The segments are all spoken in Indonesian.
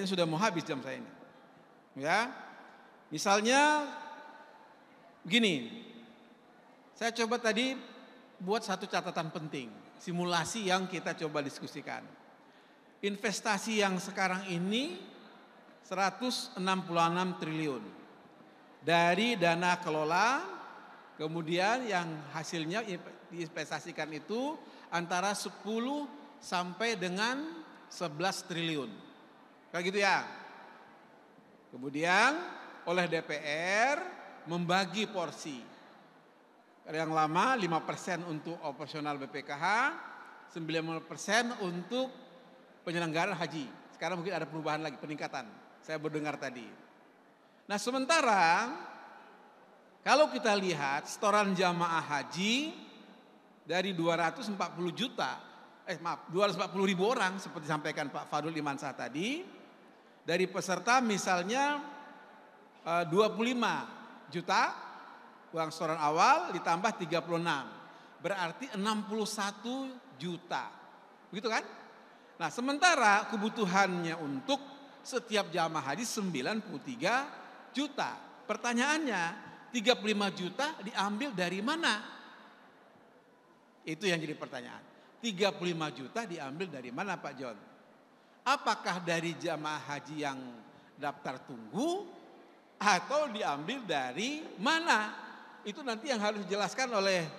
kayaknya sudah mau habis jam saya ini. Ya. Misalnya begini. Saya coba tadi buat satu catatan penting, simulasi yang kita coba diskusikan. Investasi yang sekarang ini 166 triliun dari dana kelola kemudian yang hasilnya diinvestasikan itu antara 10 sampai dengan 11 triliun. Kayak gitu ya. Kemudian oleh DPR membagi porsi. Yang lama 5% untuk operasional BPKH, 90% untuk penyelenggaraan haji. Sekarang mungkin ada perubahan lagi, peningkatan. Saya berdengar tadi. Nah sementara kalau kita lihat setoran jamaah haji dari 240 juta, eh maaf 240 ribu orang seperti sampaikan Pak Fadul Imansah tadi, dari peserta misalnya 25 eh, juta uang setoran awal ditambah 36 berarti 61 juta begitu kan nah sementara kebutuhannya untuk setiap jamaah haji 93 juta pertanyaannya 35 juta diambil dari mana itu yang jadi pertanyaan 35 juta diambil dari mana Pak John Apakah dari jamaah haji yang daftar tunggu atau diambil dari mana? Itu nanti yang harus dijelaskan oleh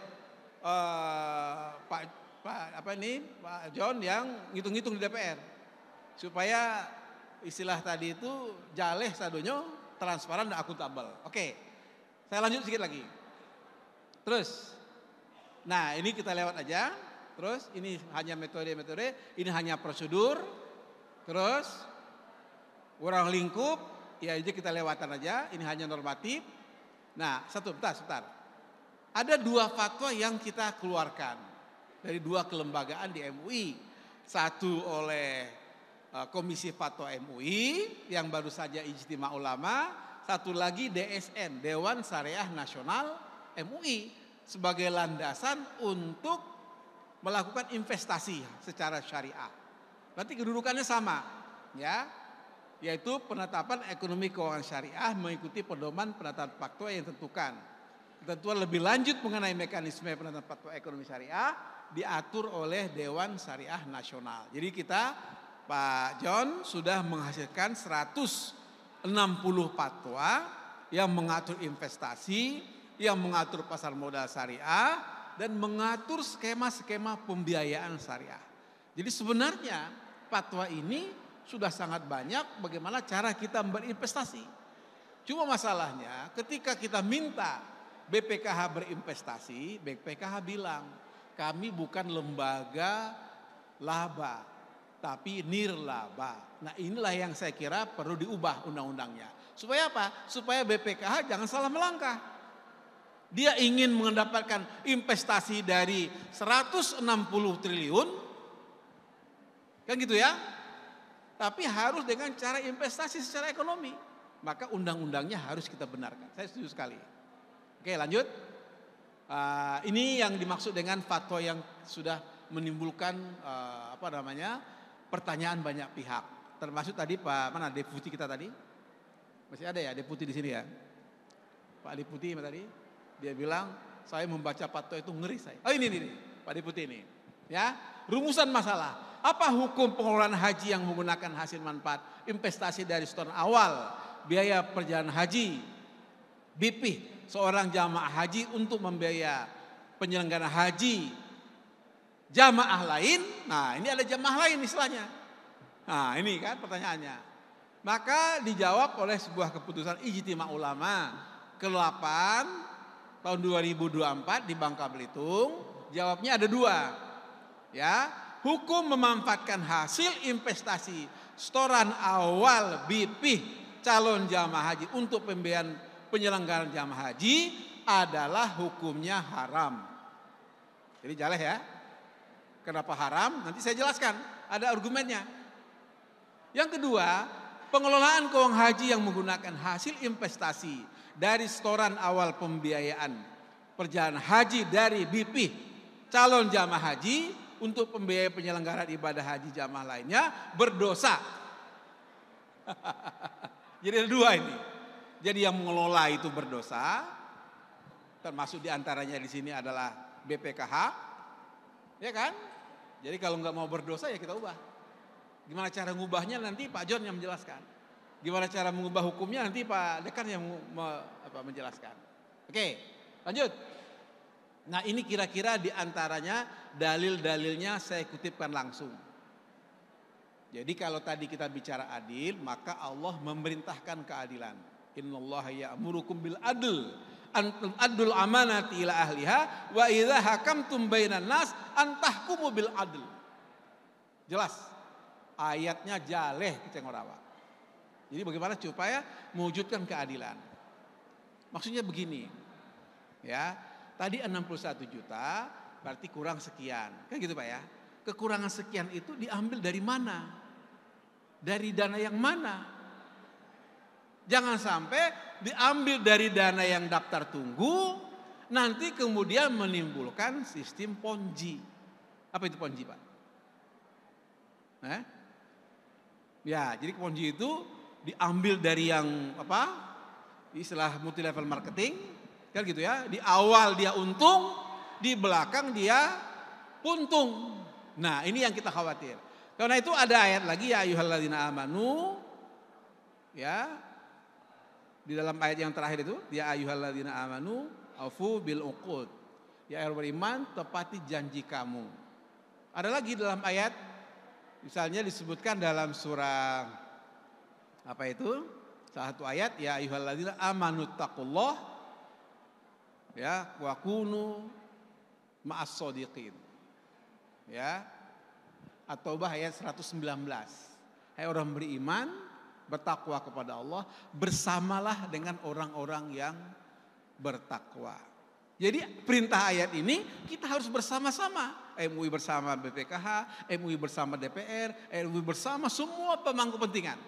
uh, Pak, Pak apa ini Pak John yang ngitung-ngitung di DPR supaya istilah tadi itu jaleh sadonyo transparan dan akuntabel. Oke, saya lanjut sedikit lagi. Terus, nah ini kita lewat aja. Terus ini hanya metode-metode, ini hanya prosedur. Terus orang lingkup ya ini kita lewatan aja, ini hanya normatif. Nah, satu bentar, sebentar. Ada dua fatwa yang kita keluarkan dari dua kelembagaan di MUI. Satu oleh e, Komisi Fatwa MUI yang baru saja ijtima ulama, satu lagi DSN, Dewan Syariah Nasional MUI sebagai landasan untuk melakukan investasi secara syariah. Berarti kedudukannya sama, ya. Yaitu penetapan ekonomi keuangan syariah mengikuti pedoman penetapan fatwa yang ditentukan. Ketentuan lebih lanjut mengenai mekanisme penetapan fatwa ekonomi syariah diatur oleh Dewan Syariah Nasional. Jadi kita Pak John sudah menghasilkan 160 fatwa yang mengatur investasi, yang mengatur pasar modal syariah dan mengatur skema-skema pembiayaan syariah. Jadi sebenarnya fatwa ini sudah sangat banyak bagaimana cara kita berinvestasi. Cuma masalahnya ketika kita minta BPKH berinvestasi, BPKH bilang kami bukan lembaga laba tapi nirlaba. Nah inilah yang saya kira perlu diubah undang-undangnya. Supaya apa? Supaya BPKH jangan salah melangkah. Dia ingin mendapatkan investasi dari 160 triliun Kan gitu ya? Tapi harus dengan cara investasi secara ekonomi. Maka undang-undangnya harus kita benarkan. Saya setuju sekali. Oke lanjut. Uh, ini yang dimaksud dengan fatwa yang sudah menimbulkan uh, apa namanya pertanyaan banyak pihak. Termasuk tadi Pak mana deputi kita tadi? Masih ada ya deputi di sini ya. Pak Deputi tadi dia bilang saya membaca fatwa itu ngeri saya. Oh ini ini, ini Pak Deputi ini. Ya, rumusan masalah. Apa hukum pengelolaan haji yang menggunakan hasil manfaat? Investasi dari setahun awal, biaya perjalanan haji, BPI seorang jamaah haji untuk membiaya penyelenggara haji. Jamaah lain, nah ini ada jamaah lain istilahnya. Nah ini kan pertanyaannya. Maka dijawab oleh sebuah keputusan ijtima ulama ke-8 tahun 2024 di Bangka Belitung, jawabnya ada dua. Ya, hukum memanfaatkan hasil investasi setoran awal BP calon jamaah haji untuk pembiayaan penyelenggaraan jamaah haji adalah hukumnya haram. Jadi jaleh ya. Kenapa haram? Nanti saya jelaskan. Ada argumennya. Yang kedua, pengelolaan keuangan haji yang menggunakan hasil investasi dari setoran awal pembiayaan perjalanan haji dari BP calon jamaah haji untuk pembiaya penyelenggaraan ibadah haji jamaah lainnya berdosa. Jadi ada dua ini. Jadi yang mengelola itu berdosa, termasuk diantaranya di sini adalah BPKH, ya kan? Jadi kalau nggak mau berdosa ya kita ubah. Gimana cara mengubahnya nanti Pak John yang menjelaskan. Gimana cara mengubah hukumnya nanti Pak Dekan yang me, menjelaskan. Oke, lanjut. Nah ini kira-kira diantaranya dalil-dalilnya saya kutipkan langsung. Jadi kalau tadi kita bicara adil, maka Allah memerintahkan keadilan. Innallaha ya'murukum bil adl antum adul amanati ila ahliha wa idha hakamtum bainan nas antahkumu bil adl. Jelas. Ayatnya jaleh ngorawa Jadi bagaimana supaya mewujudkan keadilan? Maksudnya begini. Ya, Tadi 61 juta berarti kurang sekian. Kan gitu Pak ya. Kekurangan sekian itu diambil dari mana? Dari dana yang mana? Jangan sampai diambil dari dana yang daftar tunggu nanti kemudian menimbulkan sistem ponji. Apa itu ponji, Pak? Eh? Ya, jadi ponji itu diambil dari yang apa? Istilah multi level marketing Kan gitu ya. Di awal dia untung, di belakang dia puntung. Nah, ini yang kita khawatir. Karena itu ada ayat lagi ya ayyuhalladzina amanu ya. Di dalam ayat yang terakhir itu ya ayyuhalladzina amanu afu bil uqud. Ya orang beriman tepati janji kamu. Ada lagi dalam ayat misalnya disebutkan dalam surah apa itu? Salah satu ayat ya ayyuhalladzina amanu taqullah Ya, wa kunu ma'as sodiqin. Ya. atau taubah ayat 119. Hai orang beriman, bertakwa kepada Allah, bersamalah dengan orang-orang yang bertakwa. Jadi perintah ayat ini kita harus bersama-sama. MUI bersama BPKH, MUI bersama DPR, MUI bersama semua pemangku kepentingan.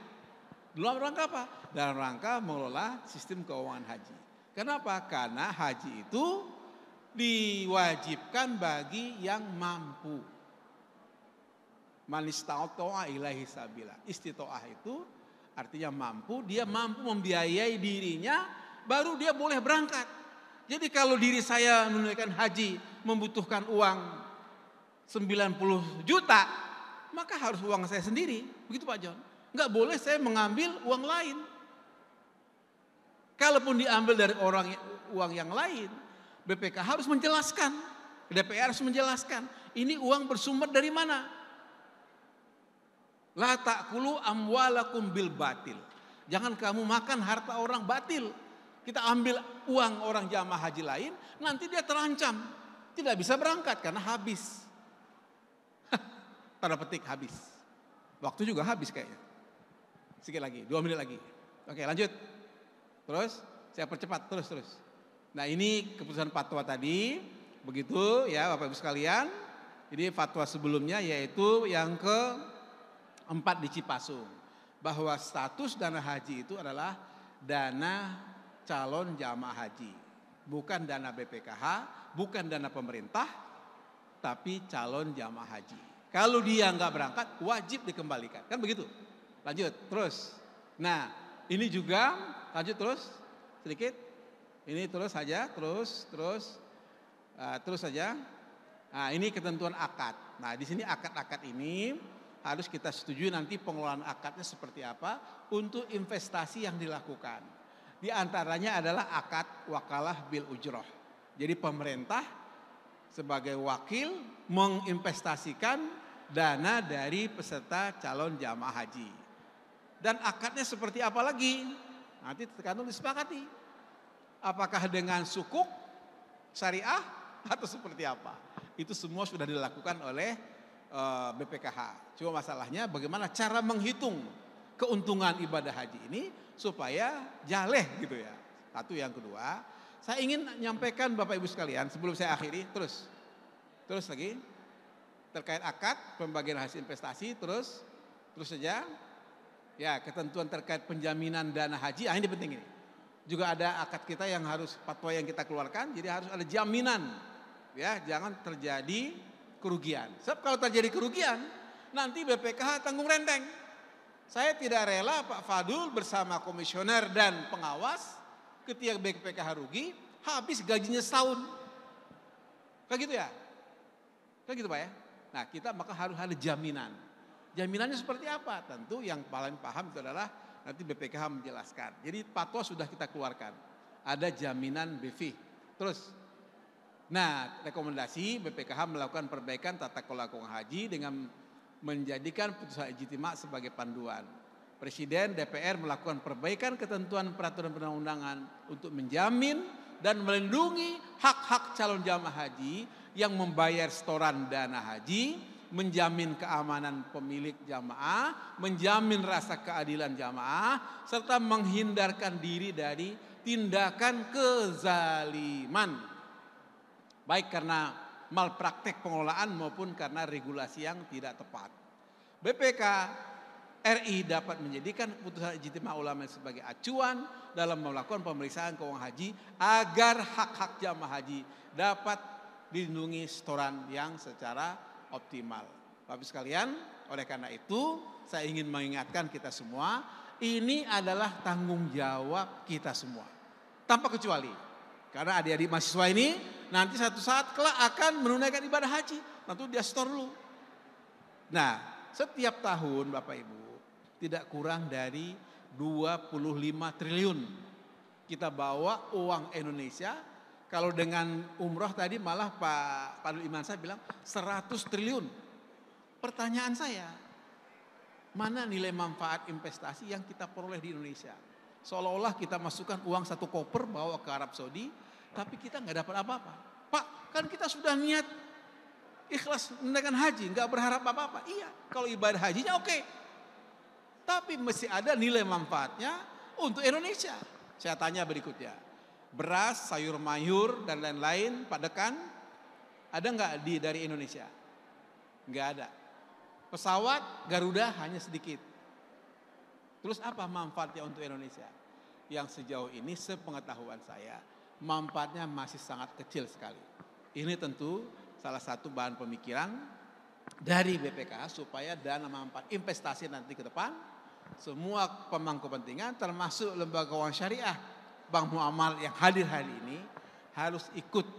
Dalam rangka apa? Dalam rangka mengelola sistem keuangan haji. Kenapa? Karena haji itu diwajibkan bagi yang mampu. Manistautoa ilahi sabila. Istitoah itu artinya mampu, dia mampu membiayai dirinya, baru dia boleh berangkat. Jadi kalau diri saya menunaikan haji membutuhkan uang 90 juta, maka harus uang saya sendiri. Begitu Pak John. Enggak boleh saya mengambil uang lain. Kalaupun diambil dari orang uang yang lain, BPK harus menjelaskan, DPR harus menjelaskan, ini uang bersumber dari mana? La ta'kulu amwalakum bil batil. Jangan kamu makan harta orang batil. Kita ambil uang orang jamaah haji lain, nanti dia terancam. Tidak bisa berangkat karena habis. Tanda petik habis. Waktu juga habis kayaknya. Sikit lagi, dua menit lagi. Oke lanjut. Terus saya percepat terus terus. Nah ini keputusan fatwa tadi, begitu ya Bapak Ibu sekalian. Ini fatwa sebelumnya yaitu yang ke empat di Cipasung. Bahwa status dana haji itu adalah dana calon jamaah haji. Bukan dana BPKH, bukan dana pemerintah, tapi calon jamaah haji. Kalau dia nggak berangkat, wajib dikembalikan. Kan begitu. Lanjut, terus. Nah, ini juga lanjut terus sedikit. Ini terus saja, terus, terus, uh, terus saja. Nah, ini ketentuan akad. Nah, di sini akad-akad ini harus kita setuju nanti pengelolaan akadnya seperti apa untuk investasi yang dilakukan. Di antaranya adalah akad wakalah bil ujroh. Jadi pemerintah sebagai wakil menginvestasikan dana dari peserta calon jamaah haji. Dan akadnya seperti apa lagi? Nanti tergantung disepakati. Apakah dengan sukuk, syariah, atau seperti apa. Itu semua sudah dilakukan oleh BPKH. Eh, Cuma masalahnya bagaimana cara menghitung keuntungan ibadah haji ini supaya jaleh gitu ya. Satu yang kedua, saya ingin menyampaikan Bapak Ibu sekalian sebelum saya akhiri terus. Terus lagi terkait akad pembagian hasil investasi terus terus saja Ya, ketentuan terkait penjaminan dana haji, ah ini penting ini. Juga ada akad kita yang harus fatwa yang kita keluarkan, jadi harus ada jaminan. Ya, jangan terjadi kerugian. Sebab kalau terjadi kerugian, nanti BPKH tanggung renteng. Saya tidak rela Pak Fadul bersama komisioner dan pengawas ketika BPKH rugi, habis gajinya setahun. Kayak gitu ya? Kayak gitu Pak ya? Nah kita maka harus ada jaminan. Jaminannya seperti apa? Tentu yang paling paham itu adalah nanti BPKH menjelaskan. Jadi patwa sudah kita keluarkan. Ada jaminan BV. Terus, nah rekomendasi BPKH melakukan perbaikan tata kelola keuangan haji dengan menjadikan putusan ijtima sebagai panduan. Presiden DPR melakukan perbaikan ketentuan peraturan perundang-undangan untuk menjamin dan melindungi hak-hak calon jamaah haji yang membayar setoran dana haji menjamin keamanan pemilik jamaah, menjamin rasa keadilan jamaah, serta menghindarkan diri dari tindakan kezaliman. Baik karena malpraktek pengelolaan maupun karena regulasi yang tidak tepat. BPK RI dapat menjadikan keputusan ijtima ulama sebagai acuan dalam melakukan pemeriksaan keuangan haji agar hak-hak jamaah haji dapat dilindungi setoran yang secara optimal. Bapak sekalian, oleh karena itu saya ingin mengingatkan kita semua, ini adalah tanggung jawab kita semua. Tanpa kecuali. Karena adik-adik mahasiswa ini nanti satu saat kelak akan menunaikan ibadah haji. nanti dia store dulu. Nah, setiap tahun Bapak Ibu tidak kurang dari 25 triliun kita bawa uang Indonesia kalau dengan umroh tadi malah Pak Padul Iman saya bilang 100 triliun. Pertanyaan saya, mana nilai manfaat investasi yang kita peroleh di Indonesia? Seolah-olah kita masukkan uang satu koper bawa ke Arab Saudi, tapi kita nggak dapat apa-apa. Pak, kan kita sudah niat ikhlas menaikkan haji, nggak berharap apa-apa. Iya, kalau ibadah hajinya oke. Okay. Tapi mesti ada nilai manfaatnya untuk Indonesia. Saya tanya berikutnya beras, sayur mayur dan lain-lain, Pak Dekan, ada nggak di dari Indonesia? Nggak ada. Pesawat Garuda hanya sedikit. Terus apa manfaatnya untuk Indonesia? Yang sejauh ini sepengetahuan saya manfaatnya masih sangat kecil sekali. Ini tentu salah satu bahan pemikiran dari BPK supaya dana manfaat investasi nanti ke depan semua pemangku kepentingan termasuk lembaga uang syariah Bang Muamal yang hadir hari ini harus ikut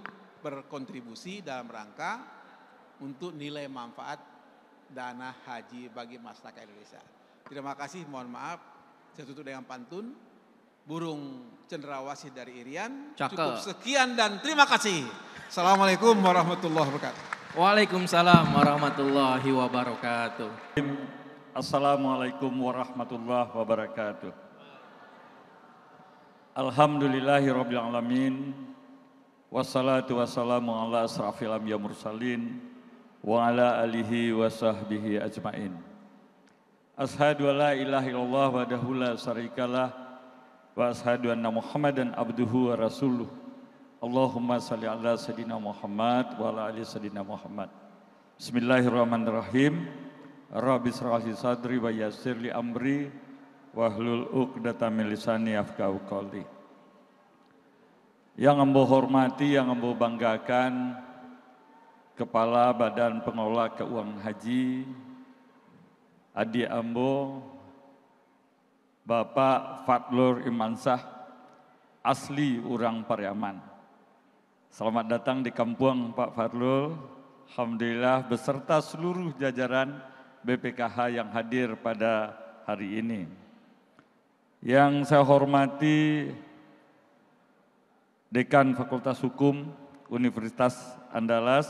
berkontribusi dalam rangka untuk nilai manfaat dana haji bagi masyarakat Indonesia. Terima kasih, mohon maaf. Saya tutup dengan pantun. Burung cenderawasih dari Irian. Cakel. Cukup sekian dan terima kasih. Assalamualaikum warahmatullahi wabarakatuh. Waalaikumsalam warahmatullahi wabarakatuh. Assalamualaikum warahmatullahi wabarakatuh. Alhamdulillahirrabbilalamin Wassalatu wassalamu ala asrafil amya mursalin Wa ala alihi wa sahbihi ajmain Ashadu ala ilahi illallah wa dahula syarikalah Wa ashadu anna muhammadan abduhu wa rasuluh Allahumma salli ala Sayyidina Muhammad wa ala ali Sayyidina Muhammad Bismillahirrahmanirrahim Rabbi sirahi sadri wa li amri wahlul uqdatan min lisani yafqahu qawli. Yang embo hormati, yang embo banggakan Kepala Badan Pengelola Keuangan Haji Adi Ambo Bapak Fatlur Imansah asli orang Pariaman. Selamat datang di kampung Pak Fatlur. Alhamdulillah beserta seluruh jajaran BPKH yang hadir pada hari ini. Yang saya hormati Dekan Fakultas Hukum Universitas Andalas,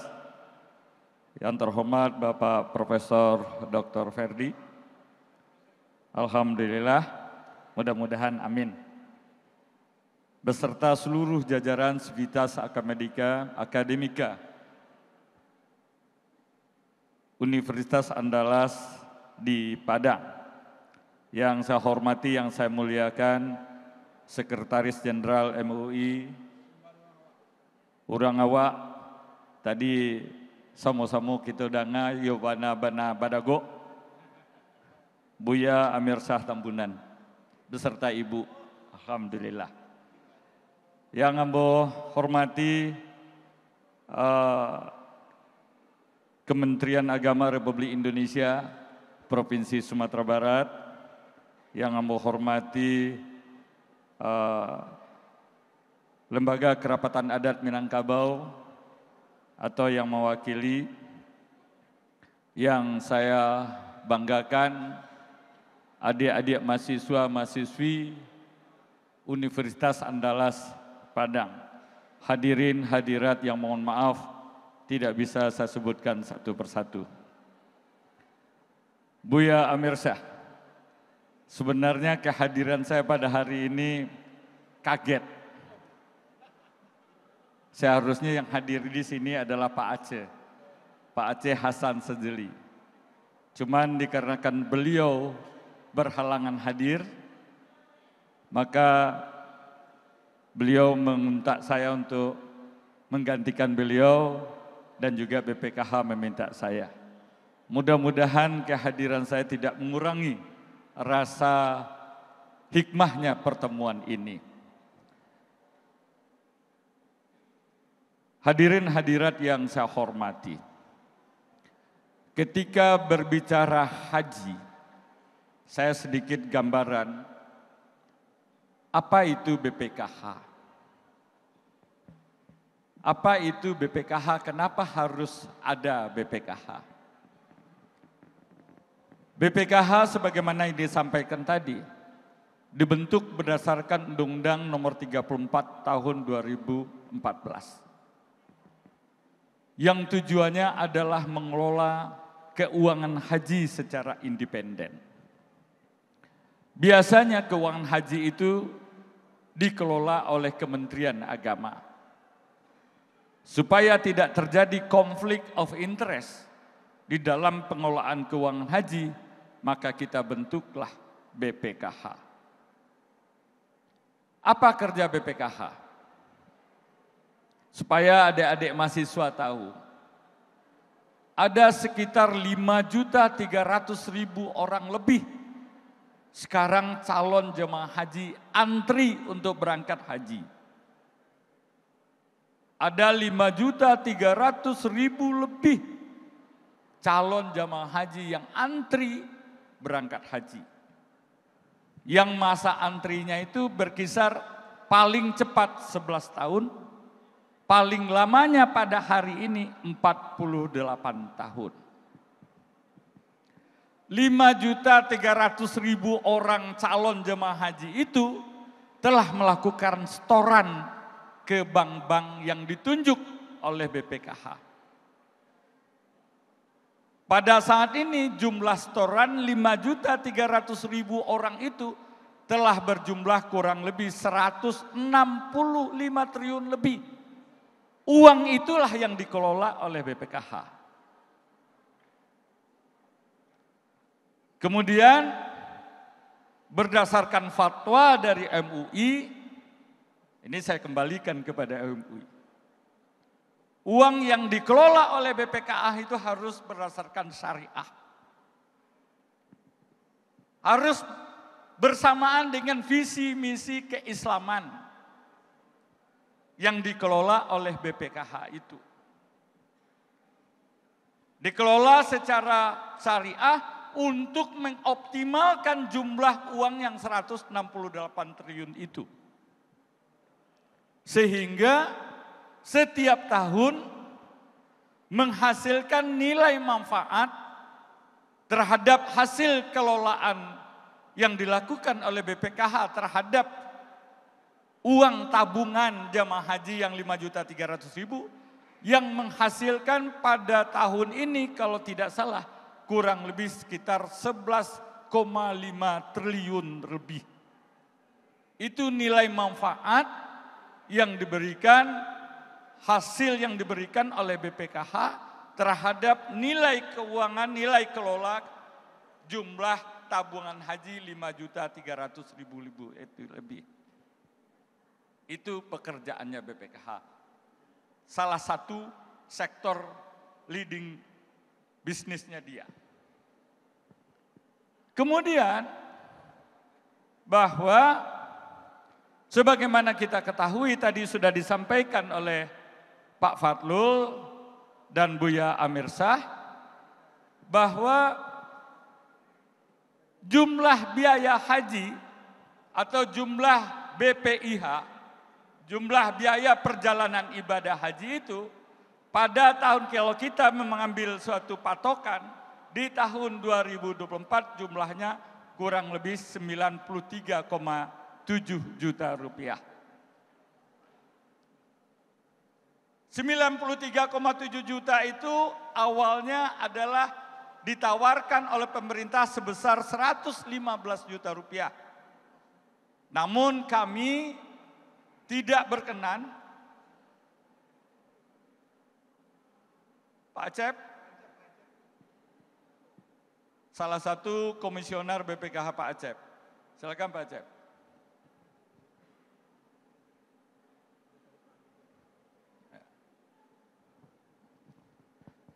yang terhormat Bapak Profesor Dr. Ferdi. Alhamdulillah, mudah-mudahan amin. Beserta seluruh jajaran Sivitas Akademika, Akademika Universitas Andalas di Padang. Yang saya hormati, yang saya muliakan, Sekretaris Jenderal MUI, Urang awak, tadi sama-sama kita danga Yovana Bana Badago, Buya Amir Sah Tambunan, beserta Ibu, Alhamdulillah. Yang ambo hormati uh, Kementerian Agama Republik Indonesia, Provinsi Sumatera Barat, yang kami hormati uh, Lembaga Kerapatan Adat Minangkabau atau yang mewakili yang saya banggakan adik-adik mahasiswa-mahasiswi Universitas Andalas Padang. Hadirin hadirat yang mohon maaf tidak bisa saya sebutkan satu persatu. Buya Amir Syah Sebenarnya kehadiran saya pada hari ini kaget. Seharusnya yang hadir di sini adalah Pak Aceh. Pak Aceh Hasan Sejeli. Cuman dikarenakan beliau berhalangan hadir, maka beliau meminta saya untuk menggantikan beliau dan juga BPKH meminta saya. Mudah-mudahan kehadiran saya tidak mengurangi rasa hikmahnya pertemuan ini. Hadirin hadirat yang saya hormati, ketika berbicara haji, saya sedikit gambaran apa itu BPKH. Apa itu BPKH? Kenapa harus ada BPKH? BPKH sebagaimana yang disampaikan tadi dibentuk berdasarkan Undang-Undang Nomor 34 Tahun 2014. Yang tujuannya adalah mengelola keuangan haji secara independen. Biasanya keuangan haji itu dikelola oleh Kementerian Agama. Supaya tidak terjadi konflik of interest di dalam pengelolaan keuangan haji, maka kita bentuklah BPKH. Apa kerja BPKH? Supaya adik-adik mahasiswa tahu, ada sekitar 5.300.000 orang lebih sekarang calon jemaah haji antri untuk berangkat haji. Ada 5.300.000 lebih calon jemaah haji yang antri berangkat haji. Yang masa antrinya itu berkisar paling cepat 11 tahun, paling lamanya pada hari ini 48 tahun. Lima juta ratus ribu orang calon jemaah haji itu telah melakukan setoran ke bank-bank yang ditunjuk oleh BPKH. Pada saat ini jumlah setoran 5.300.000 orang itu telah berjumlah kurang lebih 165 triliun lebih. Uang itulah yang dikelola oleh BPKH. Kemudian berdasarkan fatwa dari MUI, ini saya kembalikan kepada MUI uang yang dikelola oleh BPKA itu harus berdasarkan syariah. Harus bersamaan dengan visi misi keislaman yang dikelola oleh BPKH itu. Dikelola secara syariah untuk mengoptimalkan jumlah uang yang 168 triliun itu. Sehingga setiap tahun menghasilkan nilai manfaat terhadap hasil kelolaan yang dilakukan oleh BPKH terhadap uang tabungan jamaah haji yang ribu yang menghasilkan pada tahun ini kalau tidak salah kurang lebih sekitar 11,5 triliun lebih. Itu nilai manfaat yang diberikan hasil yang diberikan oleh BPKH terhadap nilai keuangan, nilai kelola jumlah tabungan haji lima juta ribu, ribu itu lebih. Itu pekerjaannya BPKH. Salah satu sektor leading bisnisnya dia. Kemudian bahwa sebagaimana kita ketahui tadi sudah disampaikan oleh Pak Fatlul dan Buya Amirsah bahwa jumlah biaya haji atau jumlah BPIH, jumlah biaya perjalanan ibadah haji itu pada tahun kalau kita mengambil suatu patokan di tahun 2024 jumlahnya kurang lebih 93,7 juta rupiah. 93,7 juta itu awalnya adalah ditawarkan oleh pemerintah sebesar 115 juta rupiah. Namun kami tidak berkenan. Pak Acep, salah satu komisioner BPKH Pak Acep. Silakan Pak Acep.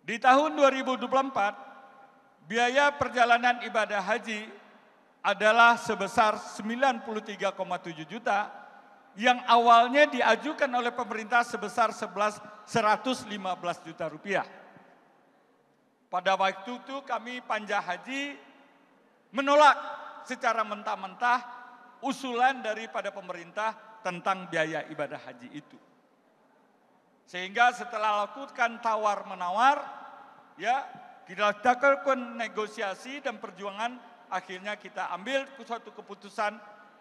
Di tahun 2024, biaya perjalanan ibadah haji adalah sebesar 93,7 juta yang awalnya diajukan oleh pemerintah sebesar 11 115 juta rupiah. Pada waktu itu kami panja haji menolak secara mentah-mentah usulan daripada pemerintah tentang biaya ibadah haji itu. Sehingga setelah lakukan tawar-menawar, ya kita dilakukan negosiasi dan perjuangan akhirnya kita ambil suatu keputusan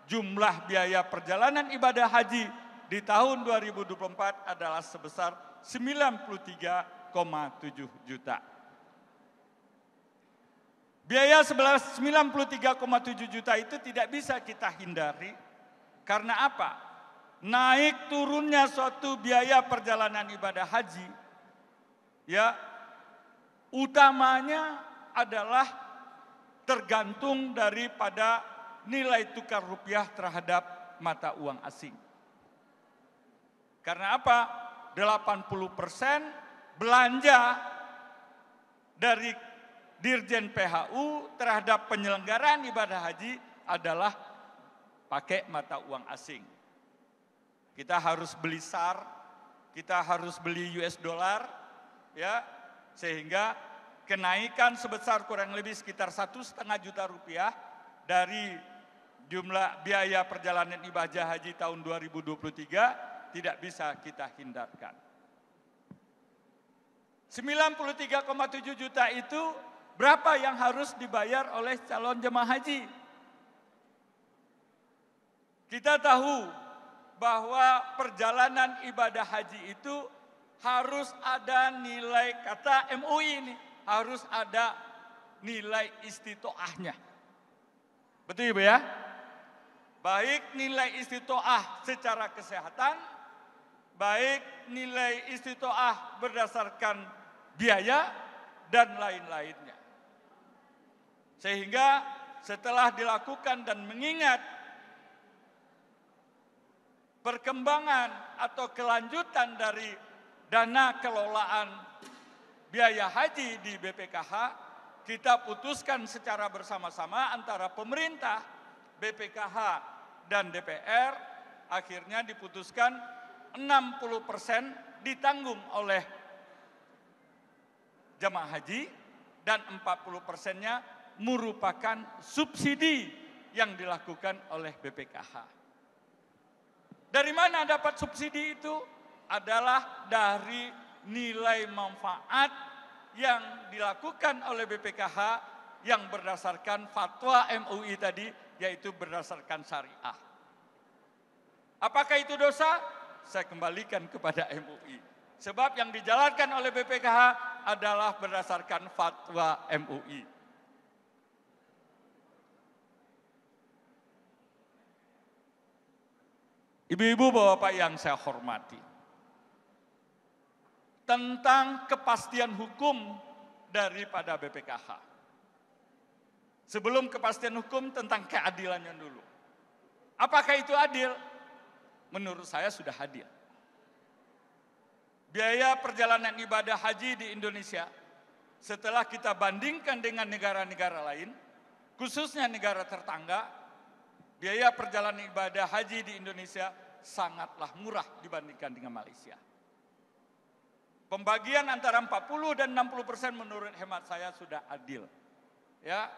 jumlah biaya perjalanan ibadah haji di tahun 2024 adalah sebesar 93,7 juta. Biaya 93,7 juta itu tidak bisa kita hindari karena apa? Naik turunnya suatu biaya perjalanan ibadah haji ya Utamanya adalah tergantung daripada nilai tukar rupiah terhadap mata uang asing. Karena apa? 80 persen belanja dari Dirjen PHU terhadap penyelenggaraan ibadah haji adalah pakai mata uang asing. Kita harus beli SAR, kita harus beli US dollar, ya sehingga kenaikan sebesar kurang lebih sekitar satu setengah juta rupiah dari jumlah biaya perjalanan ibadah haji tahun 2023 tidak bisa kita hindarkan. 93,7 juta itu berapa yang harus dibayar oleh calon jemaah haji? Kita tahu bahwa perjalanan ibadah haji itu harus ada nilai kata MUI ini harus ada nilai istitoahnya. Betul Ibu ya? Baik nilai istitoah secara kesehatan, baik nilai istitoah berdasarkan biaya dan lain-lainnya. Sehingga setelah dilakukan dan mengingat perkembangan atau kelanjutan dari dana kelolaan biaya haji di BPKH kita putuskan secara bersama-sama antara pemerintah, BPKH, dan DPR akhirnya diputuskan 60 persen ditanggung oleh jemaah haji dan 40 persennya merupakan subsidi yang dilakukan oleh BPKH. Dari mana dapat subsidi itu? adalah dari nilai manfaat yang dilakukan oleh BPKH yang berdasarkan fatwa MUI tadi yaitu berdasarkan syariah. Apakah itu dosa? Saya kembalikan kepada MUI. Sebab yang dijalankan oleh BPKH adalah berdasarkan fatwa MUI. Ibu-ibu bapak yang saya hormati tentang kepastian hukum daripada BPKH. Sebelum kepastian hukum tentang keadilannya dulu. Apakah itu adil? Menurut saya sudah adil. Biaya perjalanan ibadah haji di Indonesia setelah kita bandingkan dengan negara-negara lain, khususnya negara tertangga, biaya perjalanan ibadah haji di Indonesia sangatlah murah dibandingkan dengan Malaysia. Pembagian antara 40 dan 60 persen menurut hemat saya sudah adil. Ya,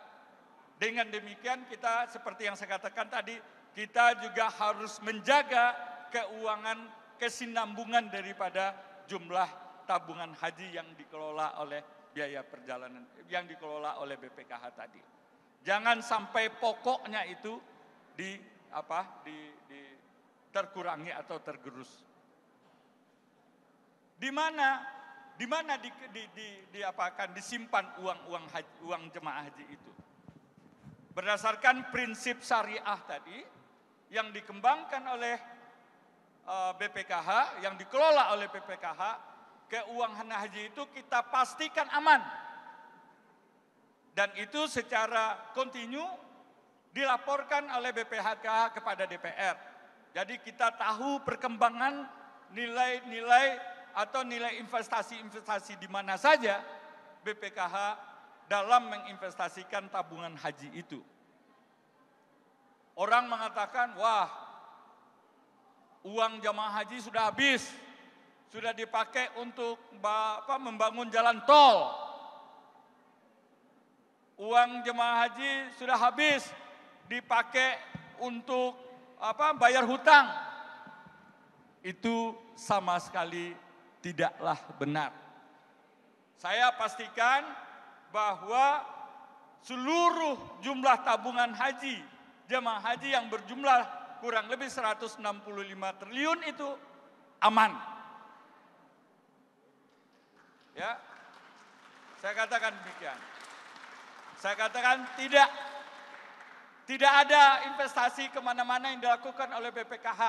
dengan demikian kita seperti yang saya katakan tadi, kita juga harus menjaga keuangan kesinambungan daripada jumlah tabungan haji yang dikelola oleh biaya perjalanan yang dikelola oleh BPKH tadi. Jangan sampai pokoknya itu di apa di, di terkurangi atau tergerus. Di mana di mana di, di, di, di apakan disimpan uang-uang haji, uang jemaah haji itu? Berdasarkan prinsip syariah tadi yang dikembangkan oleh BPKH, eh, yang dikelola oleh BPKH, keuangan haji itu kita pastikan aman. Dan itu secara kontinu dilaporkan oleh BPHK kepada DPR. Jadi kita tahu perkembangan nilai-nilai atau nilai investasi-investasi di mana saja BPKH dalam menginvestasikan tabungan haji itu. Orang mengatakan, wah uang jamaah haji sudah habis, sudah dipakai untuk apa, membangun jalan tol. Uang jemaah haji sudah habis dipakai untuk apa bayar hutang. Itu sama sekali tidaklah benar. Saya pastikan bahwa seluruh jumlah tabungan haji, jemaah haji yang berjumlah kurang lebih 165 triliun itu aman. Ya. Saya katakan demikian. Saya katakan tidak tidak ada investasi kemana-mana yang dilakukan oleh BPKH.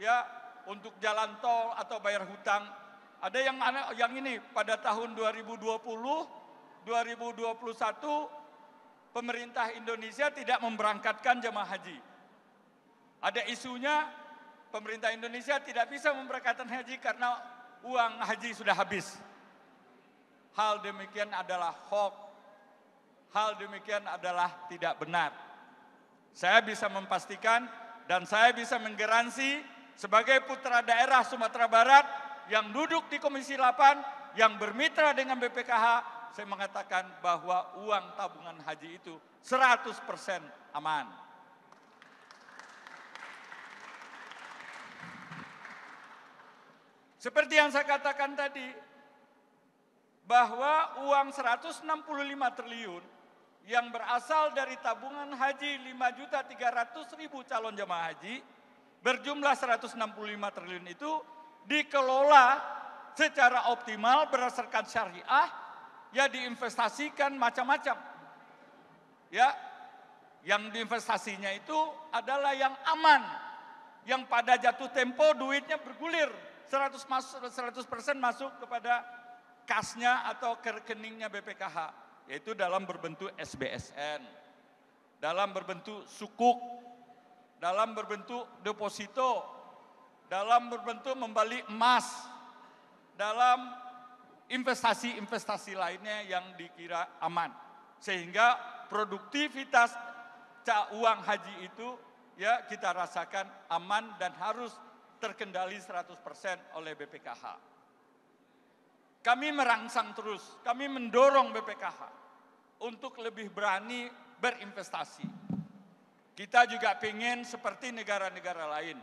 Ya, untuk jalan tol atau bayar hutang. Ada yang yang ini pada tahun 2020, 2021 pemerintah Indonesia tidak memberangkatkan jemaah haji. Ada isunya pemerintah Indonesia tidak bisa memberangkatkan haji karena uang haji sudah habis. Hal demikian adalah hoax. Hal demikian adalah tidak benar. Saya bisa memastikan dan saya bisa menggaransi sebagai putra daerah Sumatera Barat yang duduk di Komisi 8 yang bermitra dengan BPKH, saya mengatakan bahwa uang tabungan haji itu 100% aman. Seperti yang saya katakan tadi, bahwa uang 165 triliun yang berasal dari tabungan haji 5.300.000 calon jemaah haji berjumlah 165 triliun itu dikelola secara optimal berdasarkan syariah ya diinvestasikan macam-macam. Ya. Yang diinvestasinya itu adalah yang aman. Yang pada jatuh tempo duitnya bergulir 100 masuk 100% masuk kepada kasnya atau ke rekeningnya BPKH yaitu dalam berbentuk SBSN dalam berbentuk sukuk dalam berbentuk deposito, dalam berbentuk membeli emas, dalam investasi-investasi lainnya yang dikira aman. Sehingga produktivitas uang haji itu ya kita rasakan aman dan harus terkendali 100% oleh BPKH. Kami merangsang terus, kami mendorong BPKH untuk lebih berani berinvestasi kita juga ingin seperti negara-negara lain.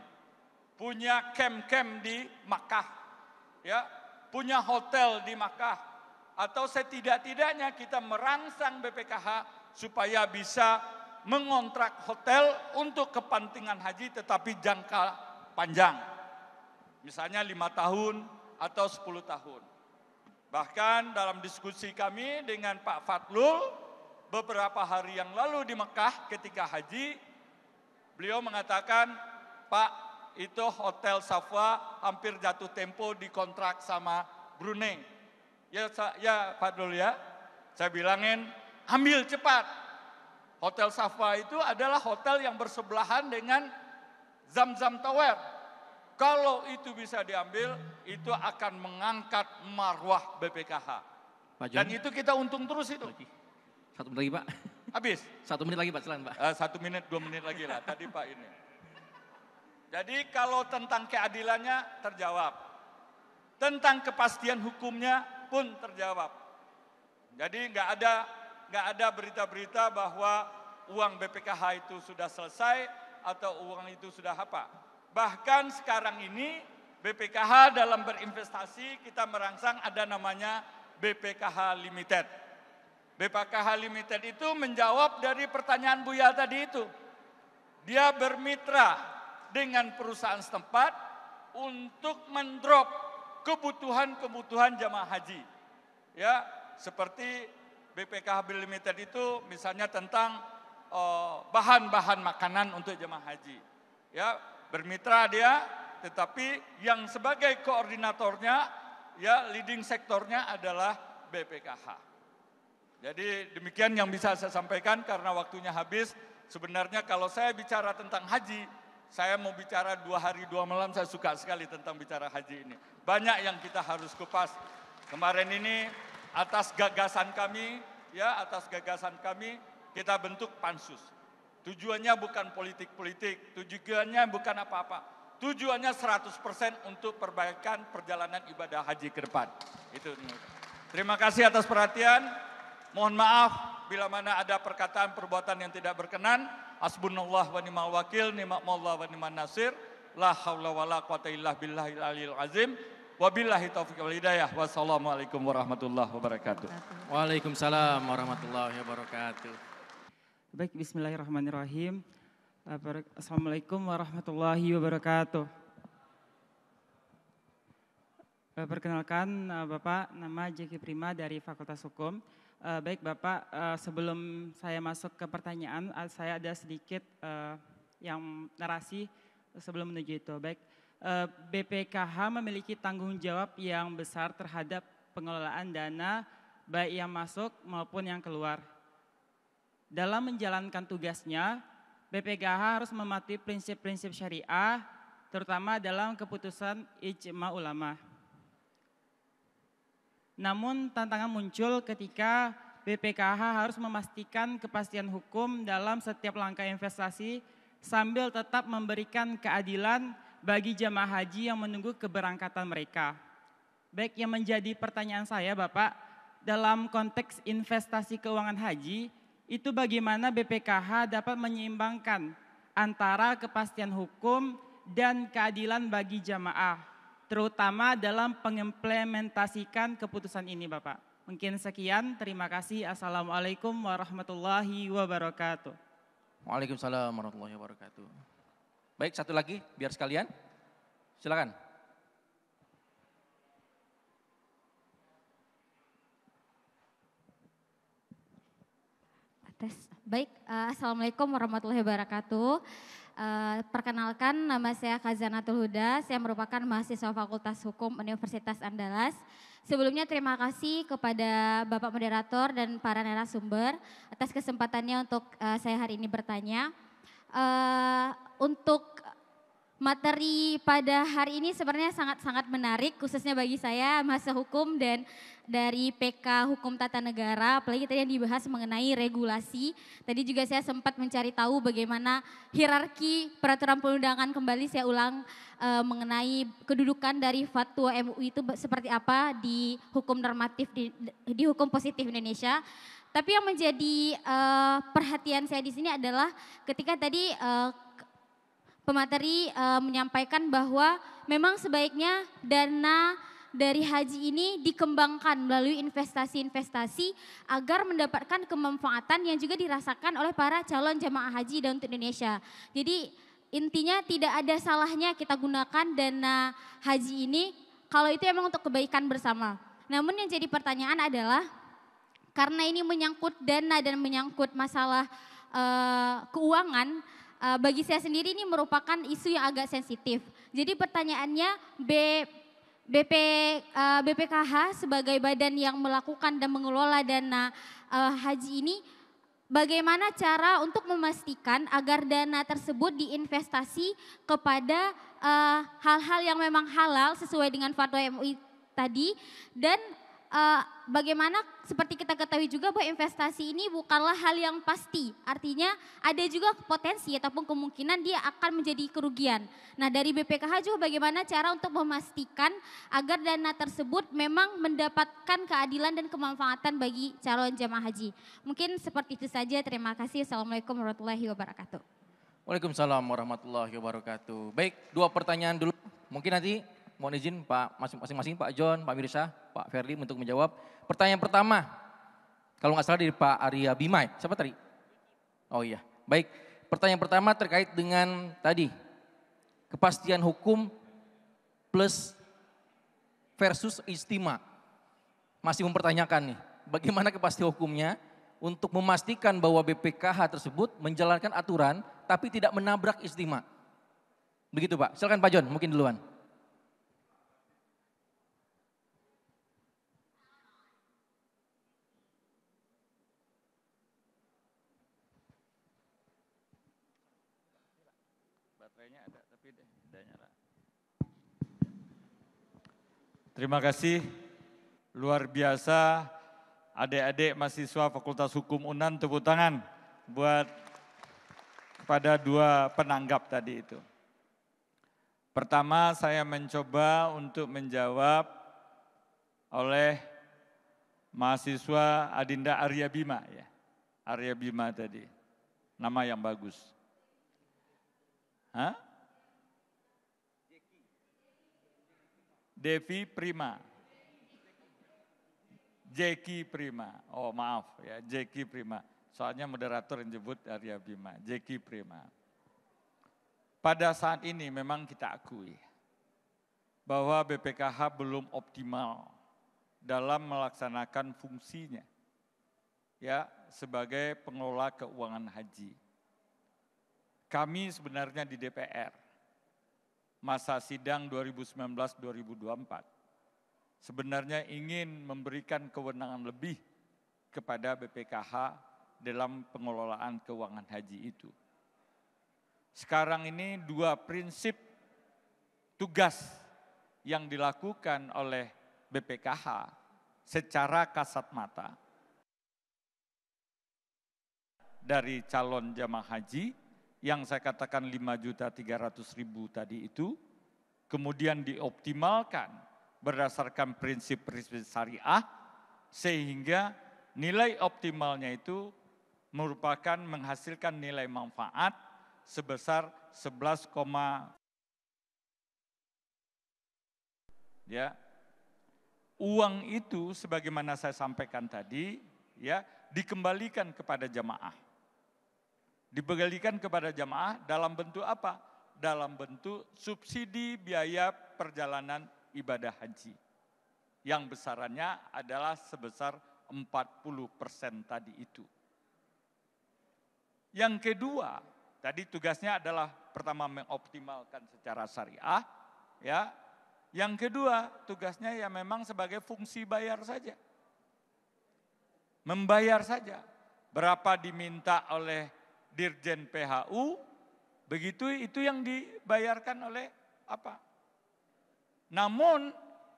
Punya camp-camp di Makkah. ya Punya hotel di Makkah. Atau setidak-tidaknya kita merangsang BPKH supaya bisa mengontrak hotel untuk kepentingan haji tetapi jangka panjang. Misalnya lima tahun atau sepuluh tahun. Bahkan dalam diskusi kami dengan Pak Fatlul beberapa hari yang lalu di Mekah ketika haji, Beliau mengatakan, Pak, itu Hotel Safwa hampir jatuh tempo dikontrak sama Brunei. Ya, ya Pak Dul ya, saya bilangin ambil cepat. Hotel Safwa itu adalah hotel yang bersebelahan dengan Zam -Zam Tower. Kalau itu bisa diambil, itu akan mengangkat marwah BPKH. Dan itu kita untung terus itu. Satu menit lagi Pak. Habis. Satu menit lagi Pak, selan Pak. Uh, satu menit, dua menit lagi lah. Tadi Pak ini. Jadi kalau tentang keadilannya terjawab. Tentang kepastian hukumnya pun terjawab. Jadi nggak ada nggak ada berita-berita bahwa uang BPKH itu sudah selesai atau uang itu sudah apa. Bahkan sekarang ini BPKH dalam berinvestasi kita merangsang ada namanya BPKH Limited BPKH Limited itu menjawab dari pertanyaan Buya tadi itu. Dia bermitra dengan perusahaan setempat untuk mendrop kebutuhan-kebutuhan jamaah haji. Ya, seperti BPKH Limited itu misalnya tentang eh, bahan-bahan uh, makanan untuk jemaah haji. Ya, bermitra dia tetapi yang sebagai koordinatornya ya leading sektornya adalah BPKH. Jadi demikian yang bisa saya sampaikan karena waktunya habis. Sebenarnya kalau saya bicara tentang haji, saya mau bicara dua hari dua malam, saya suka sekali tentang bicara haji ini. Banyak yang kita harus kupas. Kemarin ini atas gagasan kami, ya atas gagasan kami, kita bentuk pansus. Tujuannya bukan politik-politik, tujuannya bukan apa-apa. Tujuannya 100% untuk perbaikan perjalanan ibadah haji ke depan. Itu. Terima kasih atas perhatian. Mohon maaf bila mana ada perkataan perbuatan yang tidak berkenan. Hasbunallah wa ni'mal wakil, ni'mal wa ni'man nasir. La haula wa la quwata illa billahi alil azim. Wabillahi taufiq wal hidayah. Wassalamualaikum warahmatullahi wabarakatuh. Waalaikumsalam warahmatullahi wabarakatuh. Baik, bismillahirrahmanirrahim. Assalamualaikum warahmatullahi wabarakatuh. Eh, perkenalkan eh, Bapak, nama Jeki Prima dari Fakultas Hukum. Uh, baik Bapak, uh, sebelum saya masuk ke pertanyaan, uh, saya ada sedikit uh, yang narasi sebelum menuju itu. Baik, uh, BPKH memiliki tanggung jawab yang besar terhadap pengelolaan dana baik yang masuk maupun yang keluar. Dalam menjalankan tugasnya, BPKH harus mematuhi prinsip-prinsip syariah, terutama dalam keputusan ijma ulama. Namun tantangan muncul ketika BPKH harus memastikan kepastian hukum dalam setiap langkah investasi sambil tetap memberikan keadilan bagi jemaah haji yang menunggu keberangkatan mereka. Baik yang menjadi pertanyaan saya Bapak, dalam konteks investasi keuangan haji, itu bagaimana BPKH dapat menyeimbangkan antara kepastian hukum dan keadilan bagi jamaah terutama dalam pengimplementasikan keputusan ini Bapak. Mungkin sekian, terima kasih. Assalamualaikum warahmatullahi wabarakatuh. Waalaikumsalam warahmatullahi wabarakatuh. Baik, satu lagi biar sekalian. Silakan. Tes. Baik, uh, Assalamualaikum warahmatullahi wabarakatuh. Eh, perkenalkan nama saya Khazanatul Huda, saya merupakan mahasiswa Fakultas Hukum Universitas Andalas. Sebelumnya terima kasih kepada Bapak Moderator dan para narasumber atas kesempatannya untuk uh, saya hari ini bertanya. Uh, untuk materi pada hari ini sebenarnya sangat-sangat menarik khususnya bagi saya mahasiswa hukum dan dari PK Hukum Tata Negara apalagi tadi yang dibahas mengenai regulasi. Tadi juga saya sempat mencari tahu bagaimana hierarki peraturan perundangan kembali saya ulang e, mengenai kedudukan dari fatwa MUI itu seperti apa di hukum normatif di, di hukum positif Indonesia. Tapi yang menjadi e, perhatian saya di sini adalah ketika tadi e, pemateri e, menyampaikan bahwa memang sebaiknya dana dari haji ini dikembangkan melalui investasi-investasi agar mendapatkan kemanfaatan yang juga dirasakan oleh para calon jemaah haji dan untuk Indonesia. Jadi intinya tidak ada salahnya kita gunakan dana haji ini kalau itu emang untuk kebaikan bersama. Namun yang jadi pertanyaan adalah karena ini menyangkut dana dan menyangkut masalah uh, keuangan, uh, bagi saya sendiri ini merupakan isu yang agak sensitif. Jadi pertanyaannya B, BP, uh, eh, BPKH sebagai badan yang melakukan dan mengelola dana uh, haji ini bagaimana cara untuk memastikan agar dana tersebut diinvestasi kepada hal-hal uh, yang memang halal sesuai dengan fatwa MUI tadi dan uh, bagaimana seperti kita ketahui juga bahwa investasi ini bukanlah hal yang pasti. Artinya ada juga potensi ataupun kemungkinan dia akan menjadi kerugian. Nah dari BPKH juga bagaimana cara untuk memastikan agar dana tersebut memang mendapatkan keadilan dan kemanfaatan bagi calon jemaah haji. Mungkin seperti itu saja. Terima kasih. Assalamualaikum warahmatullahi wabarakatuh. Waalaikumsalam warahmatullahi wabarakatuh. Baik, dua pertanyaan dulu. Mungkin nanti mohon izin Pak masing-masing Pak John, Pak Mirsa, Pak Ferdi untuk menjawab. Pertanyaan pertama, kalau nggak salah dari Pak Arya Bimai, ya? siapa tadi? Oh iya, baik. Pertanyaan pertama terkait dengan tadi, kepastian hukum plus versus istima. Masih mempertanyakan nih, bagaimana kepastian hukumnya untuk memastikan bahwa BPKH tersebut menjalankan aturan tapi tidak menabrak istima. Begitu Pak, silakan Pak John mungkin duluan. Terima kasih. Luar biasa adik-adik mahasiswa Fakultas Hukum UNAN tepuk tangan buat pada dua penanggap tadi itu. Pertama saya mencoba untuk menjawab oleh mahasiswa Adinda Arya Bima ya. Arya Bima tadi. Nama yang bagus. Hah? Devi Prima. Jeki Prima. Oh maaf ya, Jeki Prima. Soalnya moderator yang jebut Arya Bima, Jeki Prima. Pada saat ini memang kita akui bahwa BPKH belum optimal dalam melaksanakan fungsinya ya sebagai pengelola keuangan haji kami sebenarnya di DPR masa sidang 2019-2024 sebenarnya ingin memberikan kewenangan lebih kepada BPKH dalam pengelolaan keuangan haji itu. Sekarang ini dua prinsip tugas yang dilakukan oleh BPKH secara kasat mata dari calon jamaah haji yang saya katakan ribu tadi itu, kemudian dioptimalkan berdasarkan prinsip-prinsip syariah, sehingga nilai optimalnya itu merupakan menghasilkan nilai manfaat sebesar 11, ya uang itu sebagaimana saya sampaikan tadi ya dikembalikan kepada jamaah dibagikan kepada jamaah dalam bentuk apa? Dalam bentuk subsidi biaya perjalanan ibadah haji. Yang besarannya adalah sebesar 40% tadi itu. Yang kedua, tadi tugasnya adalah pertama mengoptimalkan secara syariah, ya. Yang kedua, tugasnya ya memang sebagai fungsi bayar saja. Membayar saja. Berapa diminta oleh Dirjen PHU, begitu itu yang dibayarkan oleh apa? Namun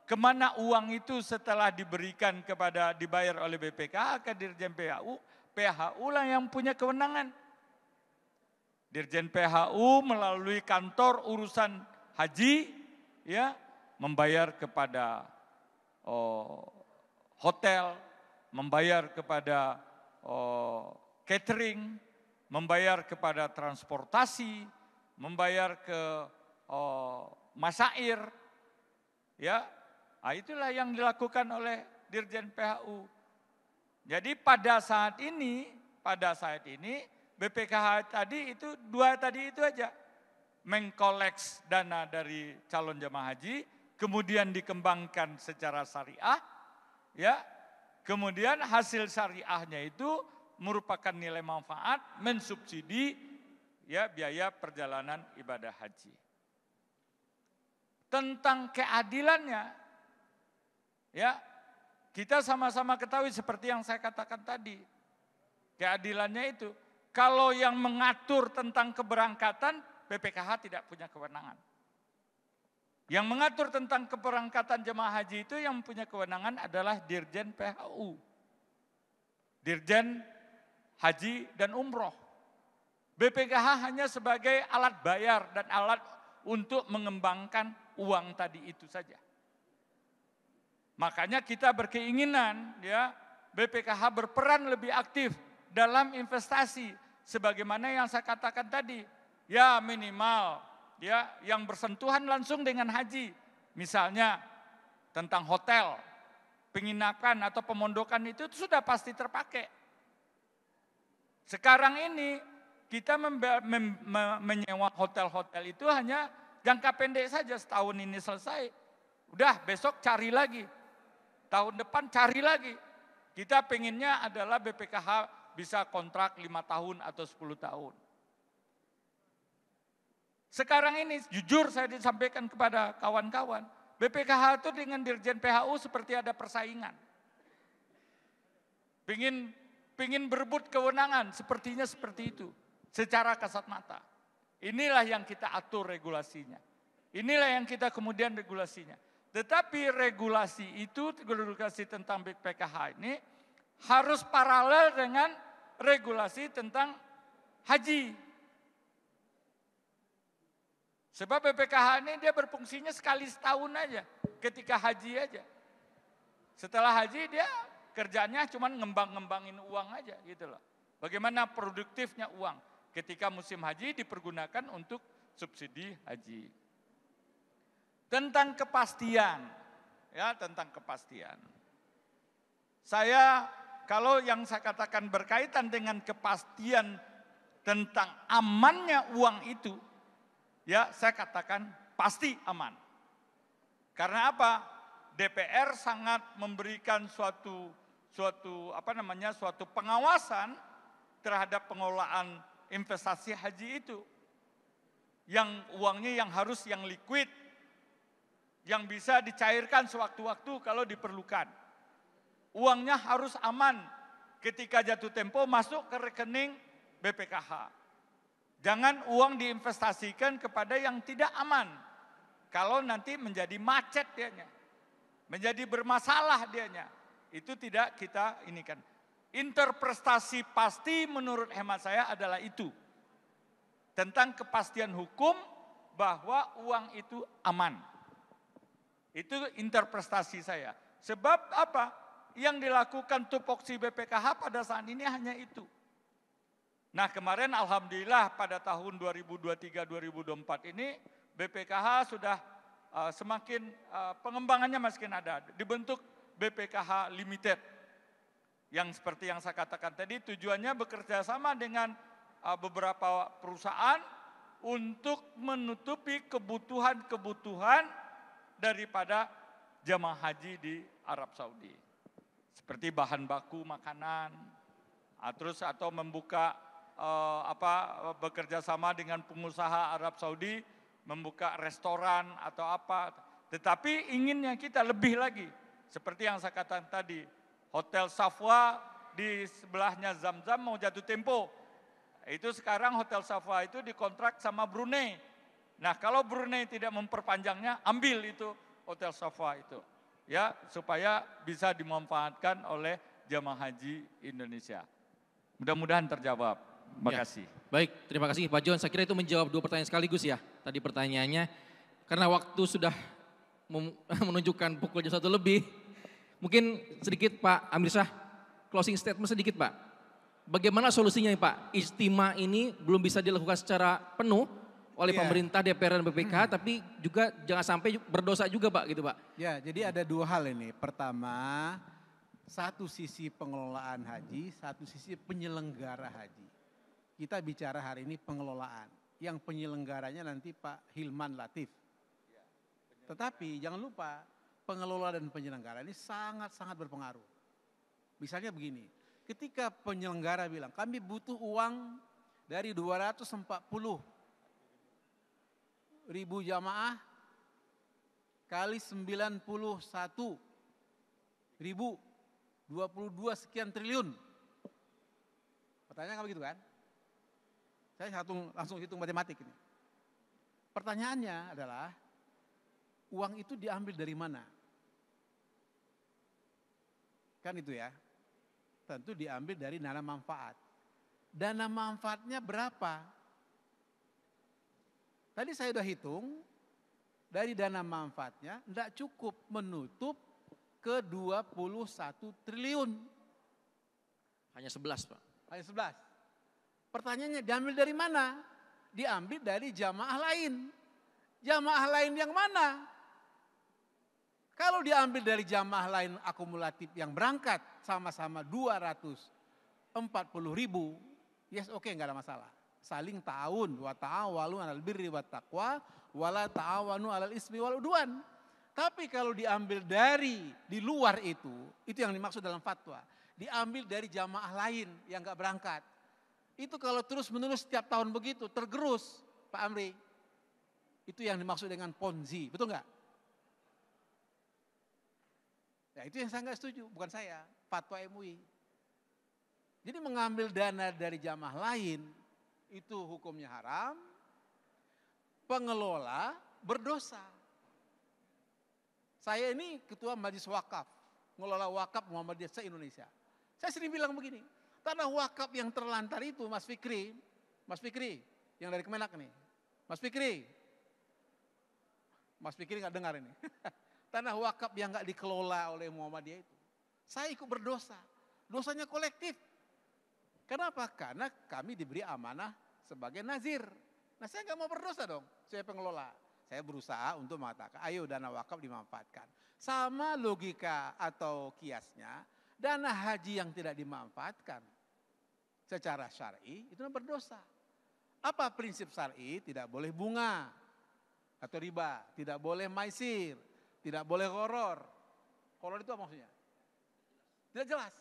kemana uang itu setelah diberikan kepada dibayar oleh BPK ke Dirjen PHU, PHU lah yang punya kewenangan. Dirjen PHU melalui kantor urusan haji ya membayar kepada oh, hotel, membayar kepada oh, catering, membayar kepada transportasi, membayar ke oh, masair, ya, nah, itulah yang dilakukan oleh Dirjen PHU. Jadi pada saat ini, pada saat ini BPKH tadi itu dua tadi itu aja mengkoleks dana dari calon jemaah haji, kemudian dikembangkan secara syariah, ya, kemudian hasil syariahnya itu merupakan nilai manfaat mensubsidi ya biaya perjalanan ibadah haji. Tentang keadilannya ya kita sama-sama ketahui seperti yang saya katakan tadi. Keadilannya itu kalau yang mengatur tentang keberangkatan BPKH tidak punya kewenangan. Yang mengatur tentang keberangkatan jemaah haji itu yang punya kewenangan adalah Dirjen PHU. Dirjen haji dan umroh. BPKH hanya sebagai alat bayar dan alat untuk mengembangkan uang tadi itu saja. Makanya kita berkeinginan ya BPKH berperan lebih aktif dalam investasi sebagaimana yang saya katakan tadi. Ya minimal ya yang bersentuhan langsung dengan haji. Misalnya tentang hotel, penginapan atau pemondokan itu sudah pasti terpakai. Sekarang ini kita menyewa hotel-hotel itu hanya jangka pendek saja setahun ini selesai. Udah besok cari lagi. Tahun depan cari lagi. Kita pengennya adalah BPKH bisa kontrak lima tahun atau 10 tahun. Sekarang ini jujur saya disampaikan kepada kawan-kawan, BPKH itu dengan Dirjen PHU seperti ada persaingan. Pengen Pingin berebut kewenangan, sepertinya seperti itu. Secara kasat mata. Inilah yang kita atur regulasinya. Inilah yang kita kemudian regulasinya. Tetapi regulasi itu, regulasi tentang BPKH ini harus paralel dengan regulasi tentang haji. Sebab BPKH ini dia berfungsinya sekali setahun aja, ketika haji aja. Setelah haji dia kerjanya cuma ngembang-ngembangin uang aja gitu loh. Bagaimana produktifnya uang ketika musim haji dipergunakan untuk subsidi haji. Tentang kepastian, ya tentang kepastian. Saya kalau yang saya katakan berkaitan dengan kepastian tentang amannya uang itu, ya saya katakan pasti aman. Karena apa? DPR sangat memberikan suatu suatu apa namanya suatu pengawasan terhadap pengelolaan investasi haji itu. Yang uangnya yang harus yang liquid yang bisa dicairkan sewaktu-waktu kalau diperlukan. Uangnya harus aman ketika jatuh tempo masuk ke rekening BPKH. Jangan uang diinvestasikan kepada yang tidak aman. Kalau nanti menjadi macet dianya. Menjadi bermasalah dianya. Itu tidak kita ini kan. Interpretasi pasti menurut hemat saya adalah itu. Tentang kepastian hukum bahwa uang itu aman. Itu interpretasi saya. Sebab apa? Yang dilakukan tupoksi BPKH pada saat ini hanya itu. Nah kemarin Alhamdulillah pada tahun 2023-2024 ini BPKH sudah uh, semakin uh, pengembangannya masih ada. Dibentuk BPKH Limited. Yang seperti yang saya katakan tadi tujuannya bekerja sama dengan uh, beberapa perusahaan untuk menutupi kebutuhan-kebutuhan daripada jemaah haji di Arab Saudi. Seperti bahan baku makanan, uh, terus atau membuka uh, apa bekerja sama dengan pengusaha Arab Saudi membuka restoran atau apa. Tetapi inginnya kita lebih lagi seperti yang saya katakan tadi, Hotel Safwa di sebelahnya Zamzam mau jatuh tempo. Itu sekarang Hotel Safwa itu dikontrak sama Brunei. Nah kalau Brunei tidak memperpanjangnya, ambil itu Hotel Safwa itu. Ya, supaya bisa dimanfaatkan oleh jemaah haji Indonesia. Mudah-mudahan terjawab. Terima ya. kasih. Baik, terima kasih Pak John. Saya kira itu menjawab dua pertanyaan sekaligus ya. Tadi pertanyaannya, karena waktu sudah menunjukkan pukul jam satu lebih, Mungkin sedikit Pak Amirsah, closing statement sedikit Pak. Bagaimana solusinya Pak? Istima ini belum bisa dilakukan secara penuh oleh yeah. pemerintah DPR dan BPK, hmm. tapi juga jangan sampai berdosa juga Pak gitu Pak. Ya, jadi ada dua hal ini. Pertama, satu sisi pengelolaan haji, satu sisi penyelenggara haji. Kita bicara hari ini pengelolaan. Yang penyelenggaranya nanti Pak Hilman Latif. Iya, Tetapi jangan lupa pengelola dan penyelenggara ini sangat-sangat berpengaruh. Misalnya begini, ketika penyelenggara bilang kami butuh uang dari 240 ribu jamaah kali 91 ribu 22 sekian triliun. Pertanyaan kalau gitu kan? Saya satu langsung hitung matematik ini. Pertanyaannya adalah uang itu diambil dari mana? Kan itu ya. Tentu diambil dari dana manfaat. Dana manfaatnya berapa? Tadi saya sudah hitung, dari dana manfaatnya tidak cukup menutup ke 21 triliun. Hanya 11 Pak. Hanya 11. Pertanyaannya diambil dari mana? Diambil dari jamaah lain. Jamaah lain yang mana? Kalau diambil dari jamaah lain akumulatif yang berangkat sama-sama 240 ribu, yes oke okay, nggak ada masalah. Saling tahun wa ta'awalu alal birri wa taqwa, wala ta'awanu alal ismi wal uduan. Tapi kalau diambil dari di luar itu, itu yang dimaksud dalam fatwa. Diambil dari jamaah lain yang nggak berangkat. Itu kalau terus menerus setiap tahun begitu, tergerus Pak Amri. Itu yang dimaksud dengan ponzi, betul nggak? Nah itu yang saya nggak setuju, bukan saya, fatwa MUI. Jadi mengambil dana dari jamaah lain itu hukumnya haram, pengelola berdosa. Saya ini ketua majelis wakaf, ngelola wakaf Muhammadiyah se-Indonesia. Saya sering bilang begini, tanah wakaf yang terlantar itu Mas Fikri, Mas Fikri yang dari Kemenak nih, Mas Fikri, Mas Fikri nggak dengar ini. Tanah wakaf yang nggak dikelola oleh Muhammadiyah itu. Saya ikut berdosa. Dosanya kolektif. Kenapa? Karena kami diberi amanah sebagai nazir. Nah saya nggak mau berdosa dong, saya pengelola. Saya berusaha untuk mengatakan, ayo dana wakaf dimanfaatkan. Sama logika atau kiasnya, dana haji yang tidak dimanfaatkan secara syari itu kan berdosa. Apa prinsip syari? Tidak boleh bunga atau riba, tidak boleh maisir, tidak boleh horor. Horor itu apa maksudnya? Tidak jelas.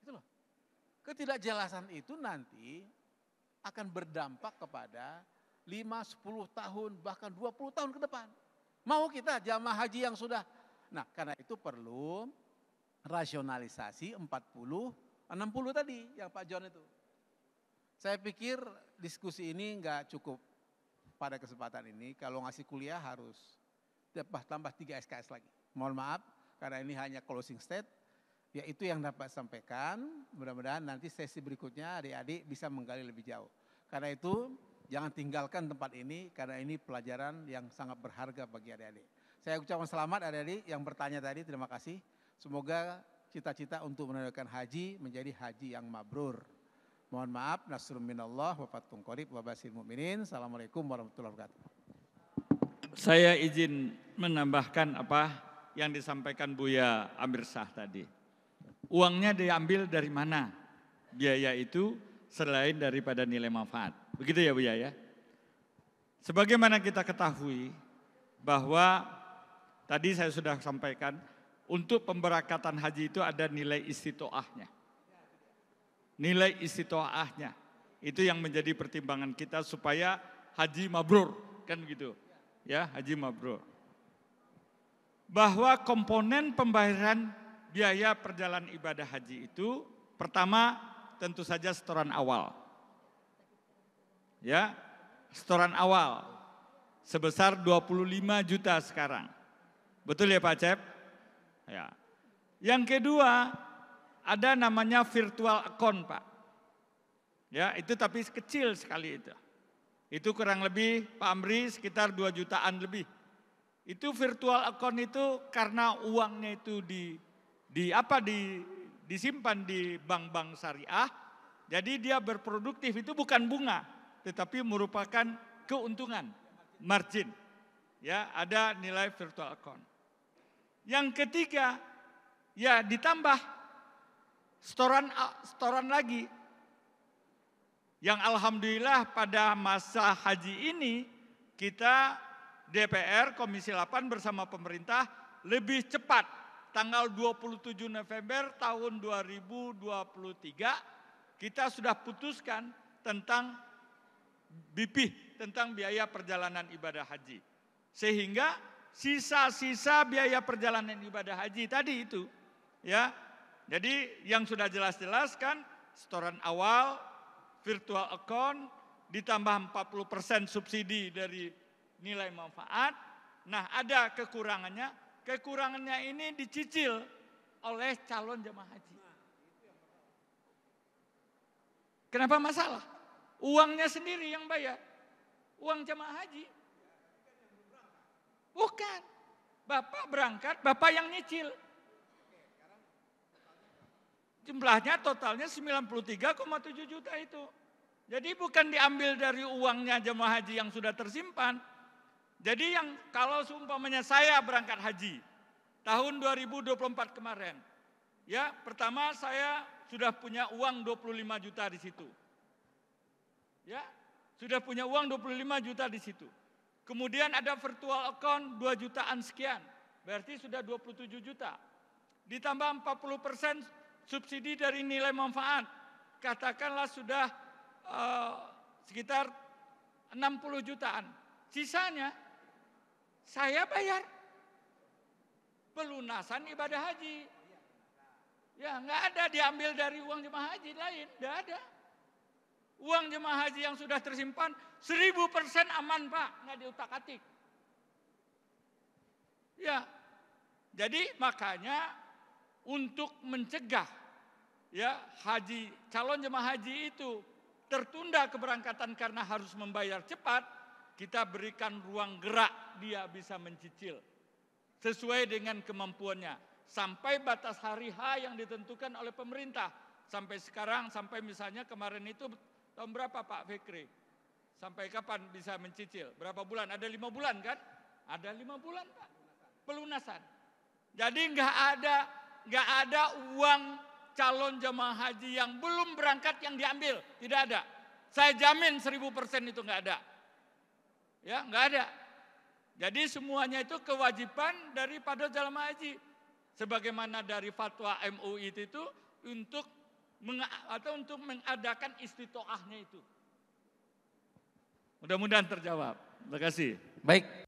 Itu loh. Ketidakjelasan itu nanti akan berdampak kepada 5, 10 tahun, bahkan 20 tahun ke depan. Mau kita jamaah haji yang sudah. Nah karena itu perlu rasionalisasi 40, 60 tadi yang Pak John itu. Saya pikir diskusi ini nggak cukup pada kesempatan ini. Kalau ngasih kuliah harus tambah, tambah tiga SKS lagi. Mohon maaf karena ini hanya closing state. Ya itu yang dapat sampaikan. Mudah-mudahan nanti sesi berikutnya adik-adik bisa menggali lebih jauh. Karena itu jangan tinggalkan tempat ini karena ini pelajaran yang sangat berharga bagi adik-adik. Saya ucapkan selamat adik-adik yang bertanya tadi terima kasih. Semoga cita-cita untuk menunaikan haji menjadi haji yang mabrur. Mohon maaf, Nasrul minallah, wafatun Bapak wabasil mu'minin. Assalamualaikum warahmatullahi wabarakatuh saya izin menambahkan apa yang disampaikan Buya Amir Sah tadi. Uangnya diambil dari mana? Biaya itu selain daripada nilai manfaat. Begitu ya Buya ya. Sebagaimana kita ketahui bahwa tadi saya sudah sampaikan untuk pemberangkatan haji itu ada nilai istitoahnya. Nilai istitoahnya. Itu yang menjadi pertimbangan kita supaya haji mabrur. Kan gitu ya haji mabrur. Bahwa komponen pembayaran biaya perjalanan ibadah haji itu pertama tentu saja setoran awal. Ya, setoran awal sebesar 25 juta sekarang. Betul ya Pak Cep? Ya. Yang kedua, ada namanya virtual account, Pak. Ya, itu tapi kecil sekali itu. Itu kurang lebih Pak Amri sekitar 2 jutaan lebih. Itu virtual account itu karena uangnya itu di di apa di disimpan di bank-bank syariah. Jadi dia berproduktif itu bukan bunga, tetapi merupakan keuntungan, margin. Ya, ada nilai virtual account. Yang ketiga, ya ditambah storan storan lagi yang alhamdulillah pada masa haji ini kita DPR Komisi 8 bersama pemerintah lebih cepat tanggal 27 November tahun 2023 kita sudah putuskan tentang BIPih tentang biaya perjalanan ibadah haji. Sehingga sisa-sisa biaya perjalanan ibadah haji tadi itu ya. Jadi yang sudah jelas-jelas kan setoran awal virtual account, ditambah 40% subsidi dari nilai manfaat. Nah, ada kekurangannya. Kekurangannya ini dicicil oleh calon jemaah haji. Kenapa masalah? Uangnya sendiri yang bayar. Uang jemaah haji. Bukan. Bapak berangkat, bapak yang nyicil. Jumlahnya totalnya 93,7 juta itu. Jadi bukan diambil dari uangnya jemaah haji yang sudah tersimpan. Jadi yang kalau seumpamanya saya berangkat haji tahun 2024 kemarin. Ya, pertama saya sudah punya uang 25 juta di situ. Ya, sudah punya uang 25 juta di situ. Kemudian ada virtual account 2 jutaan sekian. Berarti sudah 27 juta. Ditambah 40 persen subsidi dari nilai manfaat. Katakanlah sudah uh, sekitar 60 jutaan. Sisanya saya bayar pelunasan ibadah haji. Ya, nggak ada diambil dari uang jemaah haji lain, nggak ada. Uang jemaah haji yang sudah tersimpan 1000% persen aman pak, nggak diutak atik. Ya, jadi makanya untuk mencegah ya haji calon jemaah haji itu tertunda keberangkatan karena harus membayar cepat, kita berikan ruang gerak dia bisa mencicil sesuai dengan kemampuannya sampai batas hari H yang ditentukan oleh pemerintah. Sampai sekarang sampai misalnya kemarin itu tahun berapa Pak Fikri? Sampai kapan bisa mencicil? Berapa bulan? Ada lima bulan kan? Ada lima bulan Pak. Pelunasan. Jadi nggak ada nggak ada uang calon jemaah haji yang belum berangkat yang diambil, tidak ada. Saya jamin seribu persen itu nggak ada. Ya, nggak ada. Jadi semuanya itu kewajiban daripada jemaah haji. Sebagaimana dari fatwa MUI itu, itu untuk atau untuk mengadakan istitoahnya itu. Mudah-mudahan terjawab. Terima kasih. Baik,